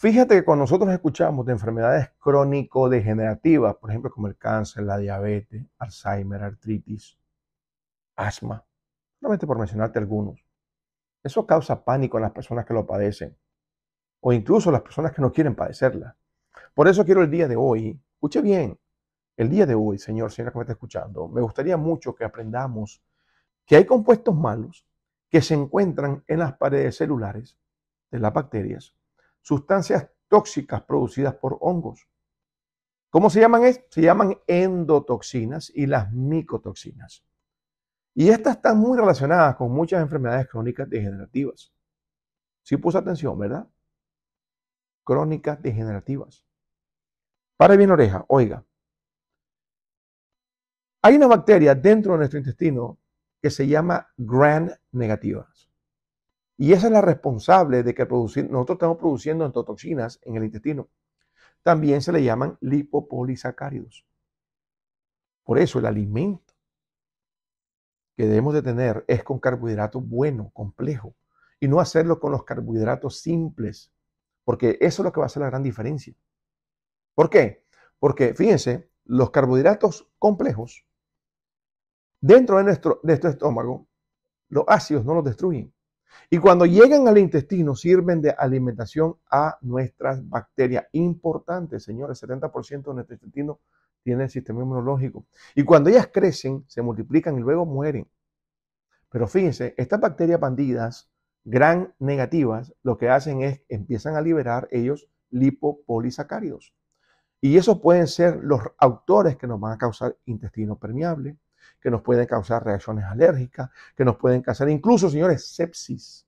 Fíjate que cuando nosotros escuchamos de enfermedades crónico-degenerativas, por ejemplo, como el cáncer, la diabetes, Alzheimer, artritis, asma, solamente por mencionarte algunos, eso causa pánico en las personas que lo padecen o incluso las personas que no quieren padecerla. Por eso quiero el día de hoy, escuche bien, el día de hoy, señor, señora que me está escuchando, me gustaría mucho que aprendamos que hay compuestos malos que se encuentran en las paredes celulares de las bacterias sustancias tóxicas producidas por hongos. ¿Cómo se llaman? Se llaman endotoxinas y las micotoxinas. Y estas están muy relacionadas con muchas enfermedades crónicas degenerativas. Si puso atención, ¿verdad? Crónicas degenerativas. Para bien oreja, oiga. Hay una bacteria dentro de nuestro intestino que se llama gran negativas. Y esa es la responsable de que producir, nosotros estamos produciendo antotoxinas en el intestino. También se le llaman lipopolisacáridos. Por eso el alimento que debemos de tener es con carbohidratos buenos, complejo, y no hacerlo con los carbohidratos simples, porque eso es lo que va a hacer la gran diferencia. ¿Por qué? Porque fíjense, los carbohidratos complejos dentro de nuestro, de nuestro estómago, los ácidos no los destruyen. Y cuando llegan al intestino sirven de alimentación a nuestras bacterias. Importante, señores, 70% de nuestro intestino tiene el sistema inmunológico. Y cuando ellas crecen, se multiplican y luego mueren. Pero fíjense, estas bacterias bandidas, gran negativas, lo que hacen es empiezan a liberar ellos lipopolisacáridos. Y esos pueden ser los autores que nos van a causar intestino permeable, que nos pueden causar reacciones alérgicas, que nos pueden causar incluso, señores, sepsis,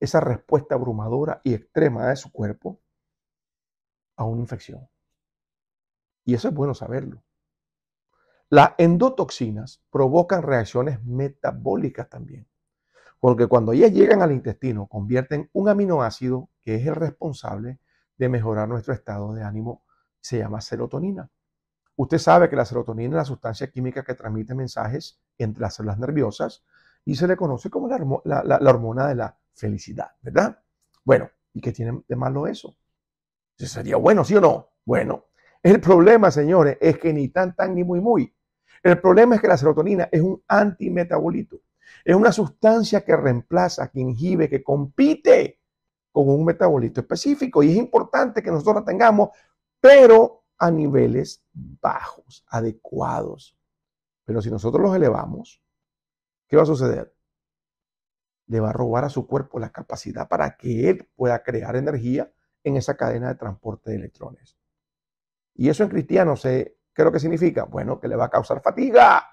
esa respuesta abrumadora y extrema de su cuerpo a una infección. Y eso es bueno saberlo. Las endotoxinas provocan reacciones metabólicas también, porque cuando ellas llegan al intestino convierten un aminoácido que es el responsable de mejorar nuestro estado de ánimo, se llama serotonina. Usted sabe que la serotonina es la sustancia química que transmite mensajes entre las células nerviosas y se le conoce como la, hormona de la felicidad, ¿verdad? Bueno, ¿y qué tiene de malo eso? sería bueno, ¿sí o no? Bueno, el problema, señores, es que ni tan tan ni muy muy. El problema es que la serotonina es un antimetabolito. Es una sustancia que reemplaza, que inhibe, que compite con un metabolito específico y es importante que nosotros la tengamos, pero a niveles bajos, adecuados. Pero si nosotros los elevamos, ¿qué va a suceder? Le va a robar a su cuerpo la capacidad para que él pueda crear energía en esa cadena de transporte de electrones. Y eso en cristiano eh, ¿qué es lo que significa? Bueno, que le va a causar fatiga,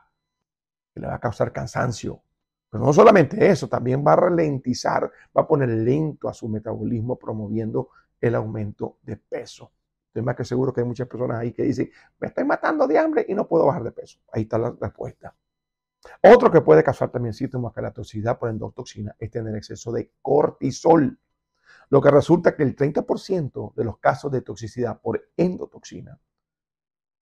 que le va a causar cansancio. Pero no solamente eso, también va a ralentizar, va a poner lento a su metabolismo promoviendo el aumento de peso. Estoy más que seguro que hay muchas personas ahí que dicen, me estoy matando de hambre y no puedo bajar de peso. Ahí está la respuesta. Otro que puede causar también síntomas que la toxicidad por endotoxina es tener exceso de cortisol, lo que resulta que el 30% de los casos de toxicidad por endotoxina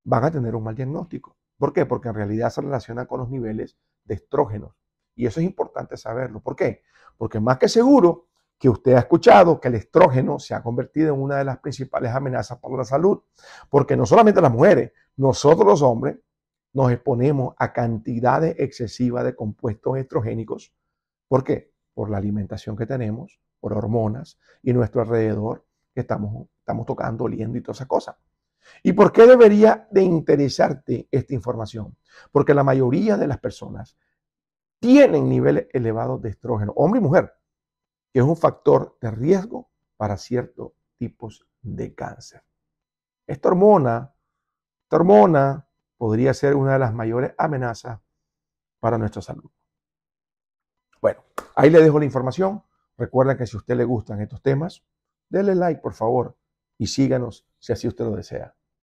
van a tener un mal diagnóstico. ¿Por qué? Porque en realidad se relaciona con los niveles de estrógenos. Y eso es importante saberlo. ¿Por qué? Porque más que seguro, que usted ha escuchado, que el estrógeno se ha convertido en una de las principales amenazas para la salud, porque no solamente las mujeres, nosotros los hombres nos exponemos a cantidades excesivas de compuestos estrogénicos. ¿Por qué? Por la alimentación que tenemos, por hormonas y nuestro alrededor que estamos, estamos tocando, oliendo y todas esas cosas. ¿Y por qué debería de interesarte esta información? Porque la mayoría de las personas tienen niveles elevados de estrógeno, hombre y mujer, que es un factor de riesgo para ciertos tipos de cáncer. Esta hormona, esta hormona podría ser una de las mayores amenazas para nuestra salud. Bueno, ahí le dejo la información. Recuerden que si a usted le gustan estos temas, denle like, por favor, y síganos si así usted lo desea.